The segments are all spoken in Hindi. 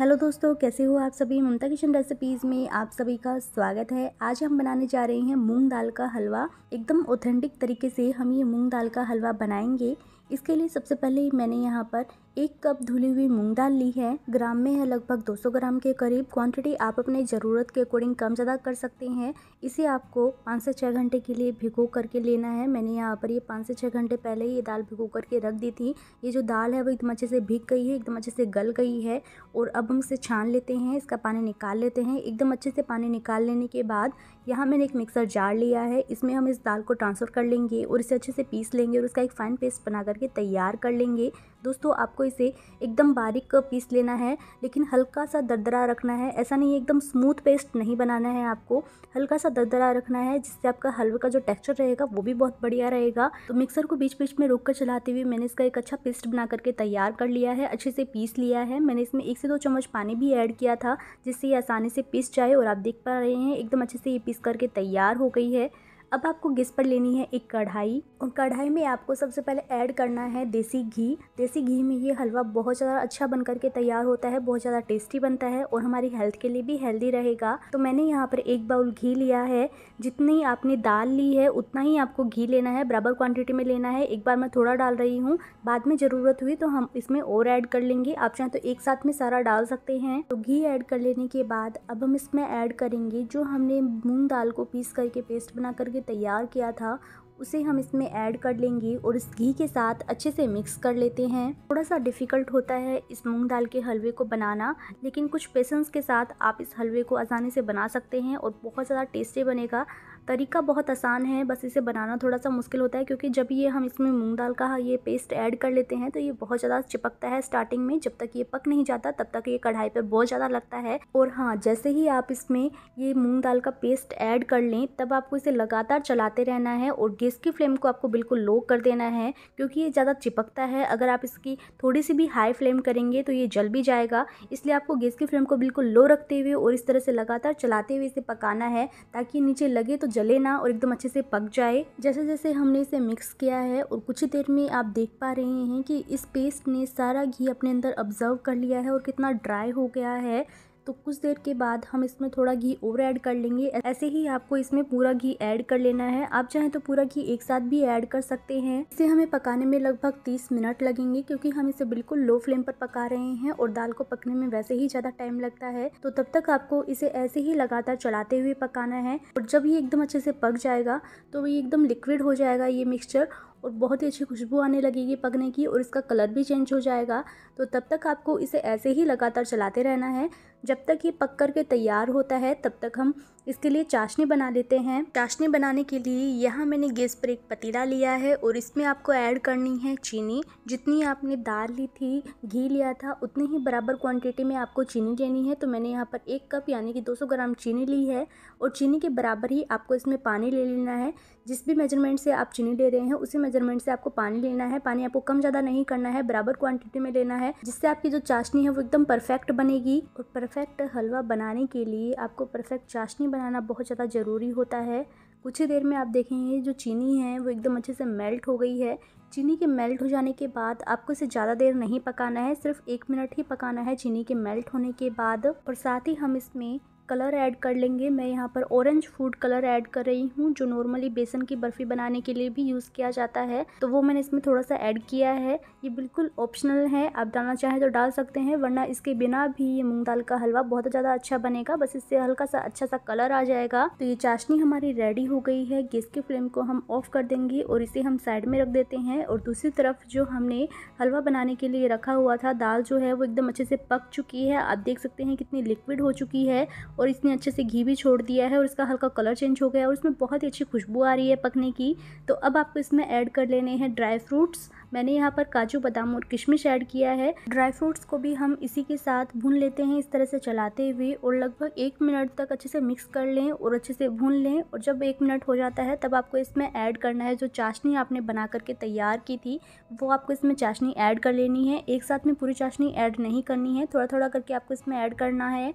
हेलो दोस्तों कैसे हो आप सभी ममता किचन रेसिपीज़ में आप सभी का स्वागत है आज हम बनाने जा रहे हैं मूंग दाल का हलवा एकदम ऑथेंटिक तरीके से हम ये मूंग दाल का हलवा बनाएंगे इसके लिए सबसे पहले मैंने यहाँ पर एक कप धुली हुई मूंग दाल ली है ग्राम में है लगभग 200 ग्राम के करीब क्वांटिटी आप अपने ज़रूरत के अकॉर्डिंग कम ज़्यादा कर सकते हैं इसे आपको पाँच से छः घंटे के लिए भिगो करके लेना है मैंने यहाँ पर ये पाँच से छः घंटे पहले ही ये दाल भिगो करके रख दी थी ये जो दाल है वो एकदम अच्छे से भीग गई है एकदम अच्छे से गल गई है और अब हम इसे छान लेते हैं इसका पानी निकाल लेते हैं एकदम अच्छे से पानी निकाल लेने के बाद यहाँ मैंने एक मिक्सर जार लिया है इसमें हम इस दाल को ट्रांसफ़र कर लेंगे और इसे अच्छे से पीस लेंगे और उसका एक फ़ाइन पेस्ट बना करके तैयार कर लेंगे दोस्तों आपको आपको इसे एकदम बारीक पीस लेना है लेकिन हल्का सा दरदरा रखना है ऐसा नहीं एकदम स्मूथ पेस्ट नहीं बनाना है आपको हल्का सा दरदरा रखना है जिससे आपका हलवे का जो टेक्स्चर रहेगा वो भी बहुत बढ़िया रहेगा तो मिक्सर को बीच बीच में रोक कर चलाते हुए मैंने इसका एक अच्छा पेस्ट बना करके तैयार कर लिया है अच्छे से पीस लिया है मैंने इसमें एक से दो चम्मच पानी भी ऐड किया था जिससे ये आसानी से पीस जाए और आप देख पा रहे हैं एकदम अच्छे से ये पीस करके तैयार हो गई है अब आपको गिस पर लेनी है एक कढ़ाई और कढ़ाई में आपको सबसे पहले ऐड करना है देसी घी देसी घी में ये हलवा बहुत ज़्यादा अच्छा बन करके तैयार होता है बहुत ज़्यादा टेस्टी बनता है और हमारी हेल्थ के लिए भी हेल्दी रहेगा तो मैंने यहाँ पर एक बाउल घी लिया है जितनी आपने दाल ली है उतना ही आपको घी लेना है बराबर क्वान्टिटी में लेना है एक बार मैं थोड़ा डाल रही हूँ बाद में ज़रूरत हुई तो हम इसमें और ऐड कर लेंगे आप चाहें तो एक साथ में सारा डाल सकते हैं तो घी ऐड कर लेने के बाद अब हम इसमें ऐड करेंगे जो हमने मूंग दाल को पीस करके पेस्ट बना करके लिए तैयार किया था उसे हम इसमें ऐड कर लेंगे और इस घी के साथ अच्छे से मिक्स कर लेते हैं थोड़ा सा डिफ़िकल्ट होता है इस मूंग दाल के हलवे को बनाना लेकिन कुछ पेशेंस के साथ आप इस हलवे को आसानी से बना सकते हैं और बहुत ज़्यादा टेस्टी बनेगा तरीका बहुत आसान है बस इसे बनाना थोड़ा सा मुश्किल होता है क्योंकि जब ये हम इसमें मूंग दाल का ये पेस्ट ऐड कर लेते हैं तो ये बहुत ज़्यादा चिपकता है स्टार्टिंग में जब तक ये पक नहीं जाता तब तक ये कढ़ाई पर बहुत ज़्यादा लगता है और हाँ जैसे ही आप इसमें ये मूँग दाल का पेस्ट ऐड कर लें तब आपको इसे लगातार चलाते रहना है और गैस की फ्लेम को आपको बिल्कुल लो कर देना है क्योंकि ये ज़्यादा चिपकता है अगर आप इसकी थोड़ी सी भी हाई फ्लेम करेंगे तो ये जल भी जाएगा इसलिए आपको गैस की फ्लेम को बिल्कुल लो रखते हुए और इस तरह से लगातार चलाते हुए इसे पकाना है ताकि नीचे लगे तो जले ना और एकदम अच्छे से पक जाए जैसे जैसे हमने इसे मिक्स किया है और कुछ ही देर में आप देख पा रहे हैं कि इस पेस्ट ने सारा घी अपने अंदर ऑब्जर्व कर लिया है और कितना ड्राई हो गया है तो कुछ देर के बाद हम इसमें थोड़ा घी और ऐड कर लेंगे ऐसे ही आपको इसमें पूरा घी ऐड कर लेना है आप चाहें तो पूरा घी एक साथ भी ऐड कर सकते हैं इसे हमें पकाने में लगभग तीस मिनट लगेंगे क्योंकि हम इसे बिल्कुल लो फ्लेम पर पका रहे हैं और दाल को पकने में वैसे ही ज़्यादा टाइम लगता है तो तब तक आपको इसे ऐसे ही लगातार चलाते हुए पकाना है और जब ये एकदम अच्छे से पक जाएगा तो ये एकदम लिक्विड हो जाएगा ये मिक्सचर और बहुत ही अच्छी खुशबू आने लगेगी पकने की और इसका कलर भी चेंज हो जाएगा तो तब तक आपको इसे ऐसे ही लगातार चलाते रहना है जब तक ये पक कर के तैयार होता है तब तक हम इसके लिए चाशनी बना लेते हैं चाशनी बनाने के लिए यहाँ मैंने गैस पर एक पतीला लिया है और इसमें आपको ऐड करनी है चीनी जितनी आपने दाल ली थी घी लिया था उतनी ही बराबर क्वांटिटी में आपको चीनी लेनी है तो मैंने यहाँ पर एक कप यानी कि 200 ग्राम चीनी ली है और चीनी के बराबर ही आपको इसमें पानी ले लेना है जिस भी मेजरमेंट से आप चीनी ले रहे हैं उसी मेजरमेंट से आपको पानी लेना है पानी आपको कम ज़्यादा नहीं करना है बराबर क्वांटिटी में लेना है जिससे आपकी जो चाशनी है वो एकदम परफेक्ट बनेगी और परफेक्ट हलवा बनाने के लिए आपको परफेक्ट चाशनी बनाना बहुत ज़्यादा ज़रूरी होता है कुछ ही देर में आप देखेंगे जो चीनी है वो एकदम अच्छे से मेल्ट हो गई है चीनी के मेल्ट हो जाने के बाद आपको इसे ज़्यादा देर नहीं पकाना है सिर्फ एक मिनट ही पकाना है चीनी के मेल्ट होने के बाद और साथ ही हम इसमें कलर ऐड कर लेंगे मैं यहाँ पर ऑरेंज फूड कलर ऐड कर रही हूँ जो नॉर्मली बेसन की बर्फ़ी बनाने के लिए भी यूज़ किया जाता है तो वो मैंने इसमें थोड़ा सा ऐड किया है ये बिल्कुल ऑप्शनल है आप डालना चाहें तो डाल सकते हैं वरना इसके बिना भी ये मूँग दाल का हलवा बहुत ज़्यादा अच्छा बनेगा बस इससे हल्का सा अच्छा सा कलर आ जाएगा तो ये चाशनी हमारी रेडी हो गई है गैस के फ्लेम को हम ऑफ कर देंगे और इसे हम साइड में रख देते हैं और दूसरी तरफ जो हमने हलवा बनाने के लिए रखा हुआ था दाल जो है वो एकदम अच्छे से पक चुकी है आप देख सकते हैं कितनी लिक्विड हो चुकी है और इसने अच्छे से घी भी छोड़ दिया है और इसका हल्का कलर चेंज हो गया है और इसमें बहुत ही अच्छी खुशबू आ रही है पकने की तो अब आपको इसमें ऐड कर लेने हैं ड्राई फ्रूट्स मैंने यहाँ पर काजू बादाम और किशमिश ऐड किया है ड्राई फ्रूट्स को भी हम इसी के साथ भून लेते हैं इस तरह से चलाते हुए और लगभग एक मिनट तक अच्छे से मिक्स कर लें और अच्छे से भून लें और जब एक मिनट हो जाता है तब आपको इसमें ऐड करना है जो चाशनी आपने बना करके तैयार की थी वो आपको इसमें चाशनी ऐड कर लेनी है एक साथ में पूरी चाशनी ऐड नहीं करनी है थोड़ा थोड़ा करके आपको इसमें ऐड करना है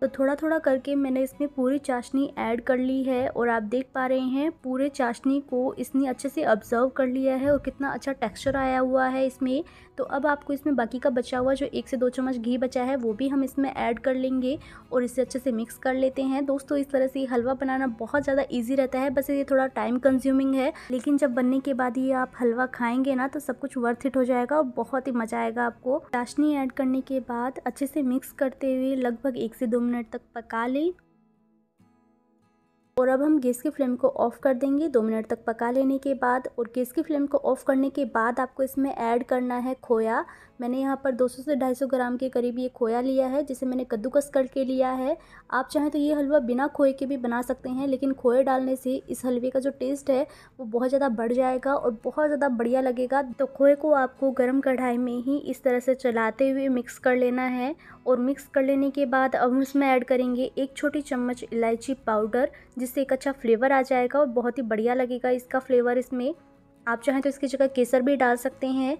तो थोड़ा थोड़ा करके मैंने इसमें पूरी चाशनी ऐड कर ली है और आप देख पा रहे हैं पूरे चाशनी को इसने अच्छे से ऑब्ज़र्व कर लिया है और कितना अच्छा टेक्सचर आया हुआ है इसमें तो अब आपको इसमें बाकी का बचा हुआ जो एक से दो चम्मच घी बचा है वो भी हम इसमें ऐड कर लेंगे और इसे अच्छे से मिक्स कर लेते हैं दोस्तों इस तरह से हलवा बनाना बहुत ज़्यादा ईजी रहता है बस ये थोड़ा टाइम कंज्यूमिंग है लेकिन जब बनने के बाद ये आप हलवा खाएंगे ना तो सब कुछ वर्थ इट हो जाएगा और बहुत ही मज़ा आएगा आपको चाशनी ऐड करने के बाद अच्छे से मिक्स करते हुए लगभग एक से दो मिनट तक पका लें और अब हम गैस की फ्लेम को ऑफ़ कर देंगे दो मिनट तक पका लेने के बाद और गैस की फ्लेम को ऑफ़ करने के बाद आपको इसमें ऐड करना है खोया मैंने यहाँ पर 200 से 250 ग्राम के करीब ये खोया लिया है जिसे मैंने कद्दूकस करके लिया है आप चाहें तो ये हलवा बिना खोए के भी बना सकते हैं लेकिन खोए डालने से इस हलवे का जो टेस्ट है वो बहुत ज़्यादा बढ़ जाएगा और बहुत ज़्यादा बढ़िया लगेगा तो खोए को आपको गर्म कढ़ाई में ही इस तरह से चलाते हुए मिक्स कर लेना है और मिक्स कर लेने के बाद अब हम इसमें ऐड करेंगे एक छोटी चम्मच इलायची पाउडर जिस जिससे एक अच्छा फ्लेवर आ जाएगा और बहुत ही बढ़िया लगेगा इसका फ्लेवर इसमें आप चाहें तो इसकी जगह केसर भी डाल सकते हैं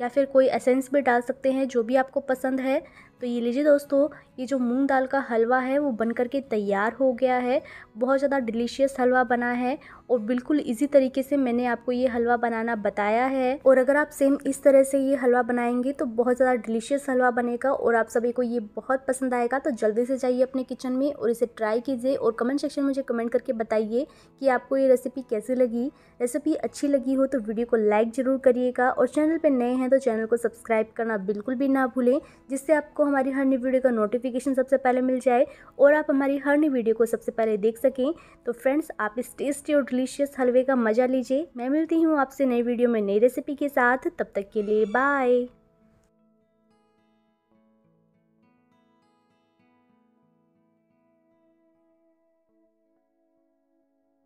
या फिर कोई एसेंस भी डाल सकते हैं जो भी आपको पसंद है तो ये लीजिए दोस्तों ये जो मूंग दाल का हलवा है वो बन करके तैयार हो गया है बहुत ज़्यादा डिलीशियस हलवा बना है और बिल्कुल इजी तरीके से मैंने आपको ये हलवा बनाना बताया है और अगर आप सेम इस तरह से ये हलवा बनाएंगे तो बहुत ज़्यादा डिलीशियस हलवा बनेगा और आप सभी को ये बहुत पसंद आएगा तो जल्दी से जाइए अपने किचन में और इसे ट्राई कीजिए और कमेंट सेक्शन में मुझे कमेंट करके बताइए कि आपको ये रेसिपी कैसी लगी रेसिपी अच्छी लगी हो तो वीडियो को लाइक ज़रूर करिएगा और चैनल पर नए हैं तो चैनल को सब्सक्राइब करना बिल्कुल भी ना भूलें जिससे आपको हमारी हर नई वीडियो का नोटिफिकेशन सबसे पहले मिल जाए और आप हमारी हर नई वीडियो को सबसे पहले देख सकें तो फ्रेंड्स आप इस टेस्टी और डिलीशियस हलवे का मज़ा लीजिए मैं मिलती हूँ आपसे नई वीडियो में नई रेसिपी के साथ तब तक के लिए बाय